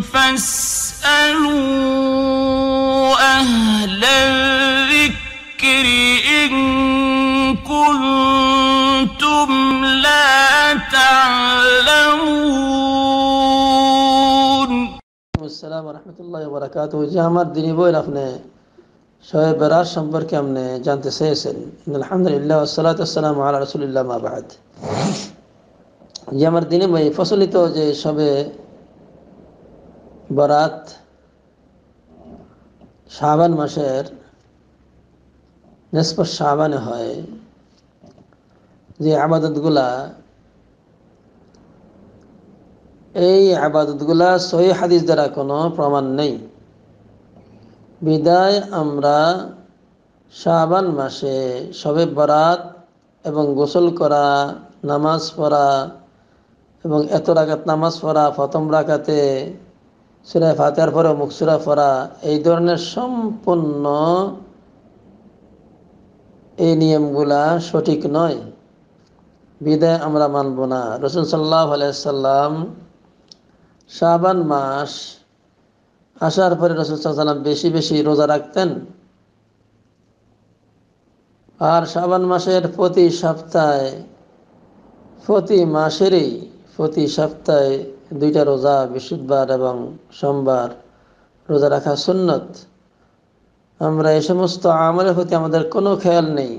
فاسألوا أهل الذكر إن كنتم لا تعلمون السلام ورحمة الله وبركاته جامع ديني بوين أخنا شوية براش شمبر كامنة جانت سيسن إن الحمد لله والصلاة والسلام على رسول الله ما بعد জামার ديني ভাই ফসলিত যে সবে বরাত শাহবান মাসের নেসপর শাহবানে হয় যে আবাদতগুলা এই আবাদতগুলা সহি হাদিস দ্বারা কোনো প্রমাণ নেই বিদায় আমরা শাহবান মাসে সবে বরাত এবং গোসল করা নামাজ পড়া এবং এত রাকাত নামাজ পড়া প্রথম রাকাতে সুরায় ফাতেহার পরে সুরা ফরা এই ধরনের সম্পূর্ণ এই নিয়মগুলা সঠিক নয় বিদায় আমরা মানব না রসুন সাল্লাহ আলাইসাল্লাম শাবান মাস আসার পরে রসুল সাল্লাম বেশি বেশি রোজা রাখতেন আর শাবান মাসের প্রতি সপ্তাহে প্রতি মাসেরই প্রতি সপ্তাহে দুইটা রোজা বৃহস্পতিবার এবং সোমবার রোজা রাখা সুন্নত আমরা এই সমস্ত আমলের প্রতি আমাদের কোনো খেয়াল নেই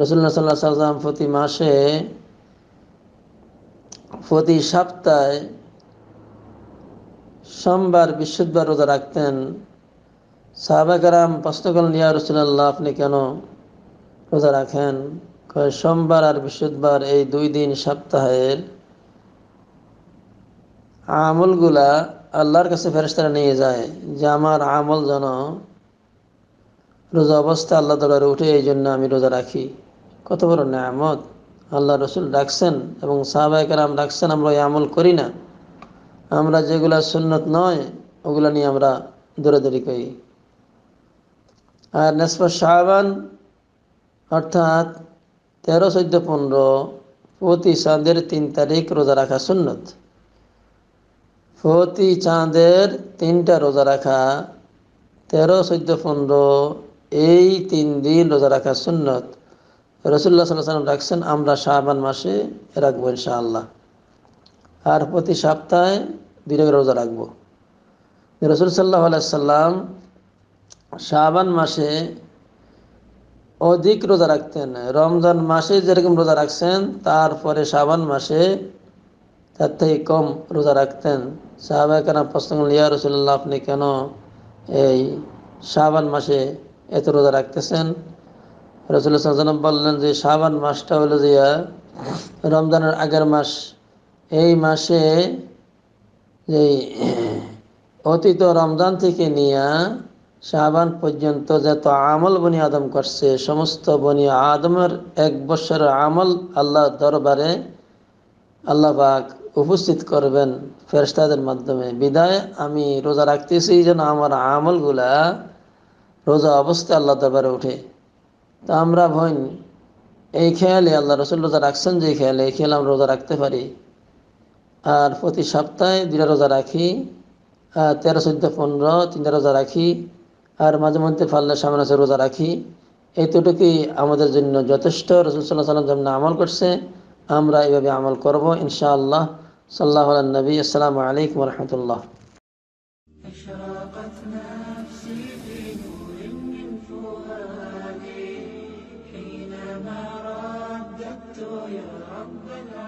রসুল্লাহ সাল্লাহ সাল্লাম প্রতি মাসে প্রতি সপ্তাহে সোমবার বৃহস্পতিবার রোজা রাখতেন সাহাবাকারাম প্রশ্ন করলেন ইয়া রসুল্লাহ আপনি কেন রোজা রাখেন সোমবার আর বৃহস্পতিবার এই দুই দিন সপ্তাহের আমলগুলা আল্লাহর কাছে ফেরেস্তারা নিয়ে যায় যে আমার আমল যেন রোজা অবস্থা আল্লাহ দরবারে উঠে এই জন্য আমি রোজা রাখি কত বড় আমদ আল্লাহ রসুল ডাকছেন এবং সাহবাহাম ডাকছেন আমরা ওই আমল করি না আমরা যেগুলা সুন্নত নয় ওগুলো নিয়ে আমরা দৌড়াদৌড়ি করি আর নেসফা শাহবান অর্থাৎ তেরো চোদ্দো পনেরো প্রতি চাঁদের তিন তারিখ রোজা রাখা সুন্নত প্রতি চাঁদের তিনটা রোজা রাখা তেরো চোদ্দ পনেরো এই তিন দিন রোজা রাখা সুন্নত রসুল্লাহ সাল্লাহ সাল্লাম রাখছেন আমরা শাহবান মাসে রাখবো ইনশাআল্লাহ আর প্রতি সপ্তাহে দুই করে রোজা রাখবো রসুল সাল্লাহ সাল্লাম শাহবান মাসে অধিক রোজা রাখতেন রমজান মাসে যেরকম রোজা রাখছেন তারপরে শাবান মাসে তার থেকে কম রোজা রাখতেন সাহাবাহাম প্রশ্ন করলেন ইয়া রসুল্লাহ আপনি কেন এই শাহবান মাসে এত রোজা রাখতেছেন রসুল্লাহ সাল্লাম বললেন যে শাহবান মাসটা হলো যে রমজানের আগের মাস এই মাসে যে অতীত রমজান থেকে নিয়ে শাহবান পর্যন্ত যত আমল বনি আদম করছে সমস্ত বনি আদমের এক বছরের আমল আল্লাহ দরবারে আল্লাহবাক উপস্থিত করবেন ফেরস্তাদের মাধ্যমে বিদায় আমি রোজা রাখতেছি যেন আমার আমলগুলা রোজা অবস্থায় আল্লাহ দরবারে উঠে তা আমরা ভইন এই খেয়ালে আল্লাহ রসুল রোজা রাখছেন যে খেয়ালে এই খেয়াল আমরা রোজা রাখতে পারি আর প্রতি সপ্তাহে দুটা রোজা রাখি তেরো চোদ্দ পনেরো তিনটা রোজা রাখি আর মাঝে মধ্যে ফাল্লা সামনে আছে রোজা রাখি এতটুকুই আমাদের জন্য যথেষ্ট রসুল সাল্লাহ সাল্লাম যেমন আমল করছে আমরা এভাবে আমল করব ইনশাআল্লাহ সাল্লাহ নবী আসসালামু আলাইকুম রহমতুল্লাহ أشرقت نفسي في نور من فؤادي حينما رددت يا رب العالمين